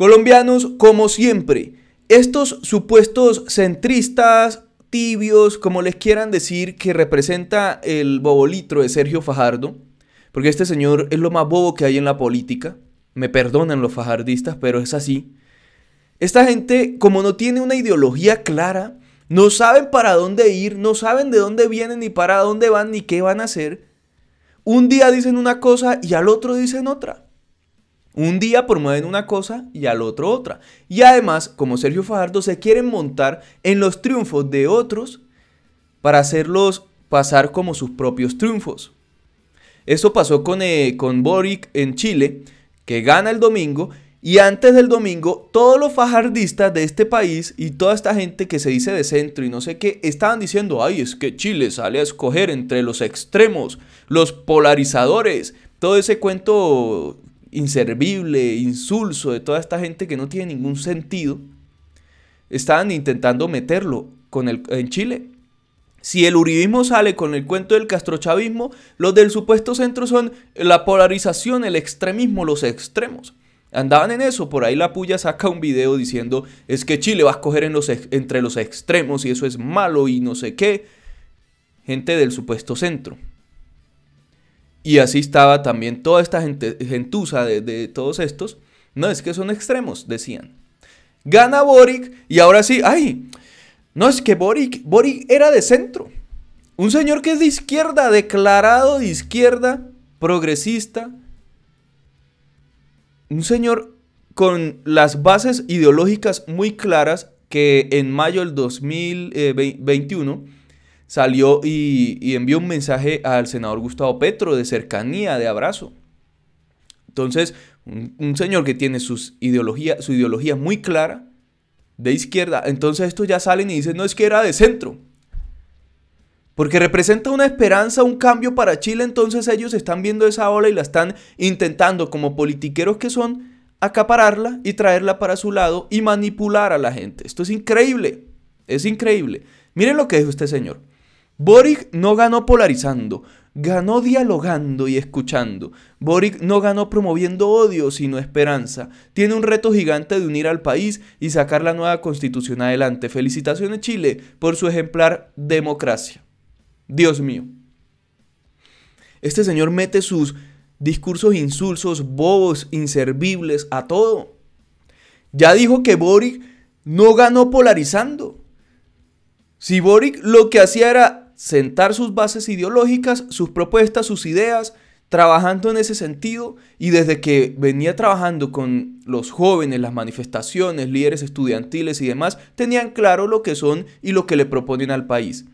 Colombianos, como siempre, estos supuestos centristas, tibios, como les quieran decir, que representa el bobolitro de Sergio Fajardo, porque este señor es lo más bobo que hay en la política, me perdonan los fajardistas, pero es así. Esta gente, como no tiene una ideología clara, no saben para dónde ir, no saben de dónde vienen, ni para dónde van, ni qué van a hacer. Un día dicen una cosa y al otro dicen otra. Un día promueven una cosa y al otro otra. Y además, como Sergio Fajardo, se quieren montar en los triunfos de otros para hacerlos pasar como sus propios triunfos. Eso pasó con, eh, con Boric en Chile, que gana el domingo y antes del domingo, todos los fajardistas de este país y toda esta gente que se dice de centro y no sé qué, estaban diciendo, ay, es que Chile sale a escoger entre los extremos, los polarizadores, todo ese cuento inservible, insulso de toda esta gente que no tiene ningún sentido, estaban intentando meterlo con el, en Chile. Si el uribismo sale con el cuento del castrochavismo, los del supuesto centro son la polarización, el extremismo, los extremos. Andaban en eso, por ahí la puya saca un video diciendo, es que Chile va a escoger entre los extremos y eso es malo y no sé qué. Gente del supuesto centro. Y así estaba también toda esta gente, gentuza de, de todos estos. No, es que son extremos, decían. Gana Boric y ahora sí, ay, no es que Boric, Boric era de centro. Un señor que es de izquierda, declarado de izquierda, progresista. Un señor con las bases ideológicas muy claras que en mayo del 2021 salió y, envió un mensaje al senador Gustavo Petro de cercanía, de abrazo. Entonces, un, señor que tiene sus su ideología muy clara, de izquierda, entonces estos ya salen y dicen, no es que era de centro. Porque representa una esperanza, un cambio para Chile, entonces ellos están viendo esa ola y la están intentando como politiqueros que son, acapararla y traerla para su lado y manipular a la gente. Esto es increíble, es increíble. Miren lo que dijo este señor. Boric no ganó polarizando, ganó dialogando y escuchando. Boric no ganó promoviendo odio, sino esperanza. Tiene un reto gigante de unir al país y sacar la nueva constitución adelante. Felicitaciones Chile por su ejemplar democracia. Dios mío. Este señor mete sus discursos insulsos, bobos, inservibles, a todo. Ya dijo que Boric no ganó polarizando. Si Boric lo que hacía era sentar sus bases ideológicas, sus propuestas, sus ideas, trabajando en ese sentido y desde que venía trabajando con los jóvenes, las manifestaciones, líderes estudiantiles y demás, tenían claro lo que son y lo que le proponen al país.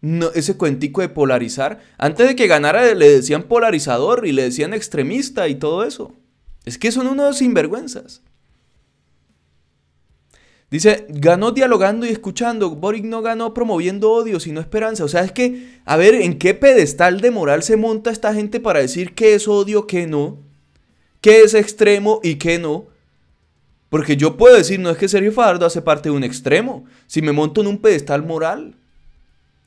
No, ese cuentico de polarizar, antes de que ganara le decían polarizador y le decían extremista y todo eso. Es que son unos sinvergüenzas. Dice, ganó dialogando y escuchando. Boric no ganó promoviendo odio, sino esperanza. O sea, es que, a ver, ¿en qué pedestal de moral se monta esta gente para decir qué es odio, qué no? ¿Qué es extremo y qué no? Porque yo puedo decir, no es que Sergio Fajardo hace parte de un extremo, si me monto en un pedestal moral.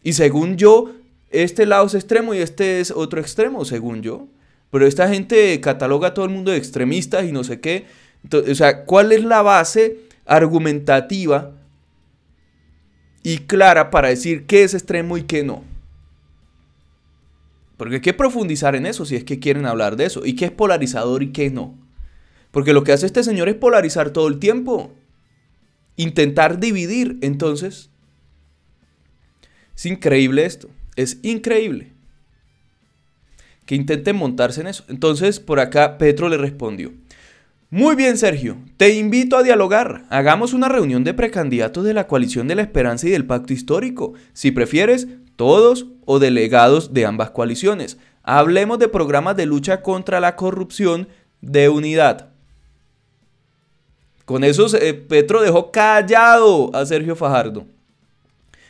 Y según yo, este lado es extremo y este es otro extremo, según yo. Pero esta gente cataloga a todo el mundo de extremistas y no sé qué. o sea, ¿cuál es la base argumentativa y clara para decir qué es extremo y qué no. Porque hay que profundizar en eso si es que quieren hablar de eso. ¿Y qué es polarizador y qué no? Porque lo que hace este señor es polarizar todo el tiempo. Intentar dividir. Entonces, es increíble esto. Es increíble. Que intenten montarse en eso. Entonces, por acá Petro le respondió. Muy bien, Sergio. Te invito a dialogar. Hagamos una reunión de precandidatos de la coalición de la esperanza y del pacto histórico. Si prefieres, todos o delegados de ambas coaliciones. Hablemos de programas de lucha contra la corrupción de unidad. Con eso eh, Petro dejó callado a Sergio Fajardo,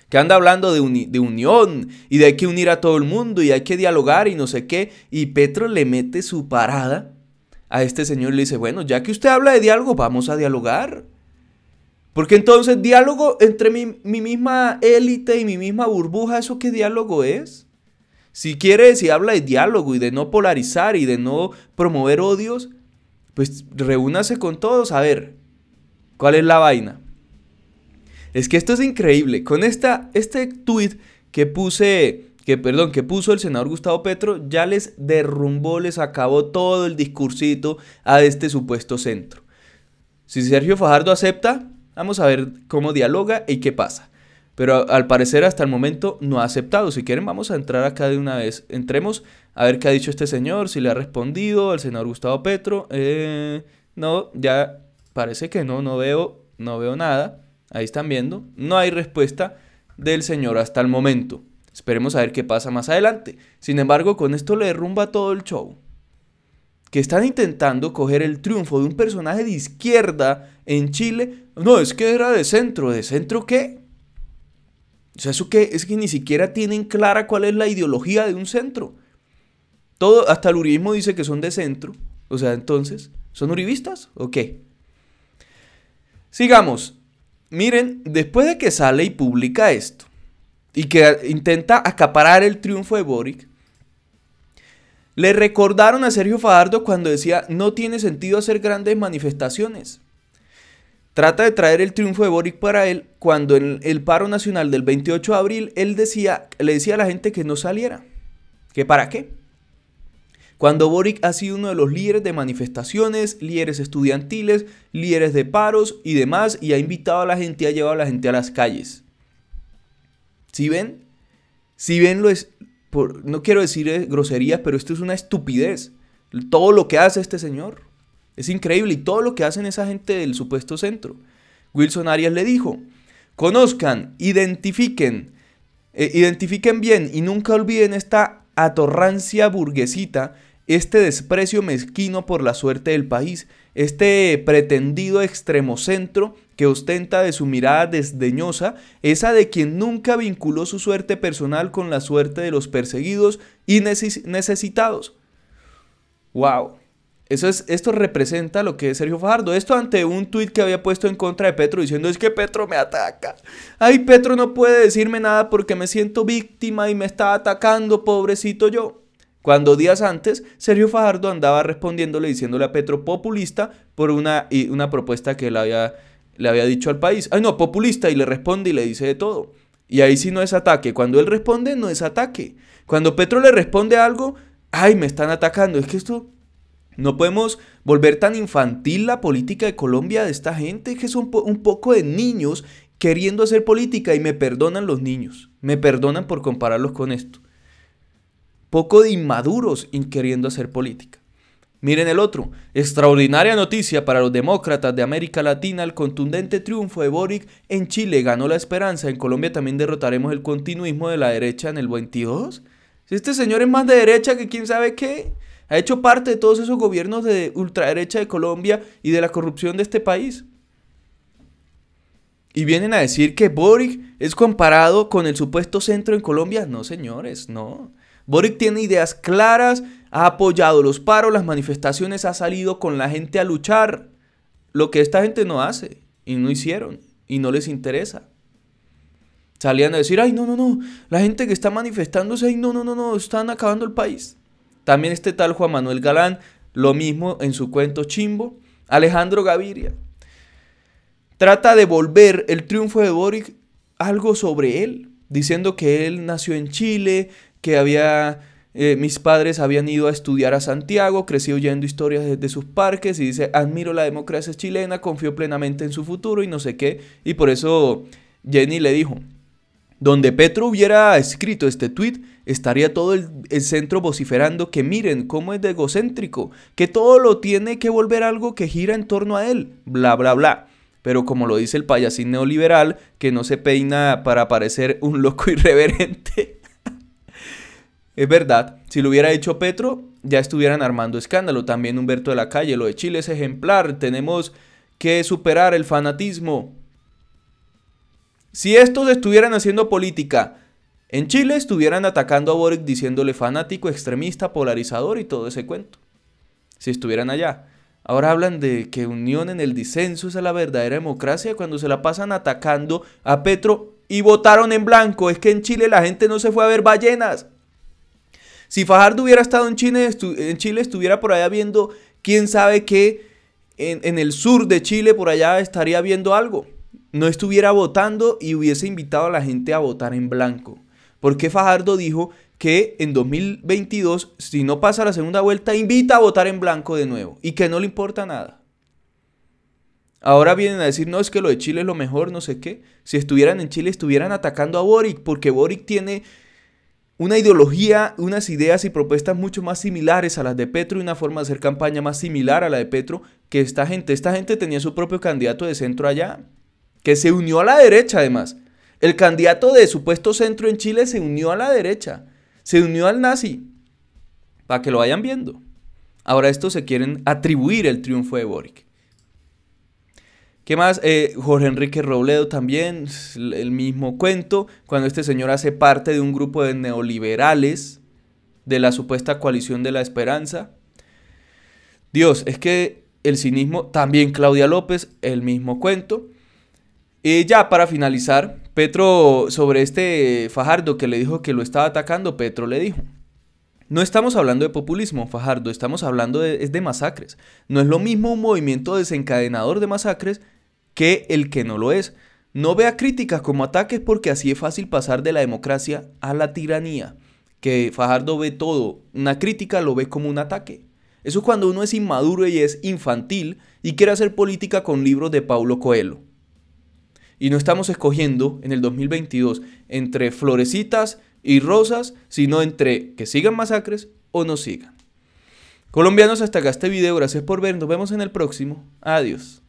que anda hablando de, de unión y de hay que unir a todo el mundo y hay que dialogar y no sé qué. Y Petro le mete su parada a este señor le dice, bueno, ya que usted habla de diálogo, vamos a dialogar. Porque entonces diálogo entre mi, misma élite y mi misma burbuja, ¿eso qué diálogo es? Si quiere, si habla de diálogo y de no polarizar y de no promover odios, pues reúnase con todos a ver cuál es la vaina. Es que esto es increíble. Con esta, este tweet que puse que perdón, que puso el senador Gustavo Petro, ya les derrumbó, les acabó todo el discursito a este supuesto centro. Si Sergio Fajardo acepta, vamos a ver cómo dialoga y qué pasa. Pero al parecer hasta el momento no ha aceptado. Si quieren vamos a entrar acá de una vez. Entremos a ver qué ha dicho este señor, si le ha respondido al senador Gustavo Petro. Eh, no, ya parece que no, no veo, no veo nada. Ahí están viendo. No hay respuesta del señor hasta el momento. Esperemos a ver qué pasa más adelante. Sin embargo, con esto le derrumba todo el show. Que están intentando coger el triunfo de un personaje de izquierda en Chile. No, es que era de centro. ¿De centro qué? O sea, eso que es que ni siquiera tienen clara cuál es la ideología de un centro. Todo, hasta el uribismo dice que son de centro. O sea, entonces, ¿son uribistas o qué? Sigamos. Miren, después de que sale y publica esto, y que intenta acaparar el triunfo de Boric, le recordaron a Sergio Fajardo cuando decía, no tiene sentido hacer grandes manifestaciones. Trata de traer el triunfo de Boric para él cuando en el paro nacional del 28 de abril él decía, le decía a la gente que no saliera, que para qué. Cuando Boric ha sido uno de los líderes de manifestaciones, líderes estudiantiles, líderes de paros y demás, y ha invitado a la gente, y ha llevado a la gente a las calles. ¿Sí ven? Si ven lo es, no quiero decir eh, groserías, pero esto es una estupidez. Todo lo que hace este señor es increíble y todo lo que hacen esa gente del supuesto centro. Wilson Arias le dijo, conozcan, identifiquen, eh, identifiquen bien y nunca olviden esta atorrancia burguesita, este desprecio mezquino por la suerte del país, este pretendido extremocentro ostenta de su mirada desdeñosa, esa de quien nunca vinculó su suerte personal con la suerte de los perseguidos y necesitados. ¡Wow! Eso es, esto representa lo que es Sergio Fajardo. Esto ante un tuit que había puesto en contra de Petro diciendo es que Petro me ataca. Ay, Petro no puede decirme nada porque me siento víctima y me está atacando, pobrecito yo. Cuando días antes, Sergio Fajardo andaba respondiéndole diciéndole a Petro populista por una, una propuesta que él había le había dicho al país, ay no, populista, y le responde y le dice de todo. Y ahí sí no es ataque. Cuando él responde, no es ataque. Cuando Petro le responde algo, ay, me están atacando. Es que esto, no podemos volver tan infantil la política de Colombia de esta gente, que son un poco de niños queriendo hacer política y me perdonan los niños, me perdonan por compararlos con esto. Poco de inmaduros queriendo hacer política. Miren el otro. Extraordinaria noticia para los demócratas de América Latina, el contundente triunfo de Boric en Chile ganó la esperanza. En Colombia también derrotaremos el continuismo de la derecha en el 22. Si este señor es más de derecha que quién sabe qué, ha hecho parte de todos esos gobiernos de ultraderecha de Colombia y de la corrupción de este país. Y vienen a decir que Boric es comparado con el supuesto centro en Colombia. No, señores, no. Boric tiene ideas claras, ha apoyado los paros, las manifestaciones, ha salido con la gente a luchar. Lo que esta gente no hace y no hicieron y no les interesa. Salían a decir, ay, no, no, no, la gente que está manifestándose, ay, no, no, no, no, están acabando el país. También este tal Juan Manuel Galán, lo mismo en su cuento Chimbo. Alejandro Gaviria trata de volver el triunfo de Boric algo sobre él, diciendo que él nació en Chile, que había... Eh, mis padres habían ido a estudiar a Santiago, creció oyendo historias desde sus parques y dice, admiro la democracia chilena, confío plenamente en su futuro y no sé qué. Y por eso Jenny le dijo, donde Petro hubiera escrito este tuit, estaría todo el, el centro vociferando que miren cómo es egocéntrico, que todo lo tiene que volver algo que gira en torno a él, bla, bla, bla. Pero como lo dice el payasín neoliberal, que no se peina para parecer un loco irreverente. Es verdad, si lo hubiera hecho Petro, ya estuvieran armando escándalo. También Humberto de la Calle, lo de Chile es ejemplar, tenemos que superar el fanatismo. Si estos estuvieran haciendo política, en Chile estuvieran atacando a Boric diciéndole fanático, extremista, polarizador y todo ese cuento. Si estuvieran allá. Ahora hablan de que unión en el disenso es la verdadera democracia cuando se la pasan atacando a Petro y votaron en blanco. Es que en Chile la gente no se fue a ver ballenas. Si Fajardo hubiera estado en Chile, en Chile estuviera por allá viendo, quién sabe qué, en, en el sur de Chile, por allá estaría viendo algo. No estuviera votando y hubiese invitado a la gente a votar en blanco. Porque Fajardo dijo que en 2022, si no pasa la segunda vuelta, invita a votar en blanco de nuevo y que no le importa nada. Ahora vienen a decir, no, es que lo de Chile es lo mejor, no sé qué. Si estuvieran en Chile, estuvieran atacando a Boric, porque Boric tiene una ideología, unas ideas y propuestas mucho más similares a las de Petro y una forma de hacer campaña más similar a la de Petro que esta gente. Esta gente tenía su propio candidato de centro allá, que se unió a la derecha además. El candidato de supuesto centro en Chile se unió a la derecha, se unió al nazi, para que lo vayan viendo. Ahora estos se quieren atribuir el triunfo de Boric. ¿Qué más? Eh, Jorge Enrique Robledo también, el mismo cuento, cuando este señor hace parte de un grupo de neoliberales de la supuesta coalición de la esperanza. Dios, es que el cinismo, también Claudia López, el mismo cuento. Y ya para finalizar, Petro, sobre este Fajardo que le dijo que lo estaba atacando, Petro le dijo, no estamos hablando de populismo, Fajardo, estamos hablando es de masacres. No es lo mismo un movimiento desencadenador de masacres que el que no lo es. No vea críticas como ataques porque así es fácil pasar de la democracia a la tiranía. Que Fajardo ve todo, una crítica lo ve como un ataque. Eso es cuando uno es inmaduro y es infantil y quiere hacer política con libros de Paulo Coelho. Y no estamos escogiendo en el 2022 entre florecitas y rosas, sino entre que sigan masacres o no sigan. Colombianos, hasta acá este video. Gracias por ver. Nos vemos en el próximo. Adiós.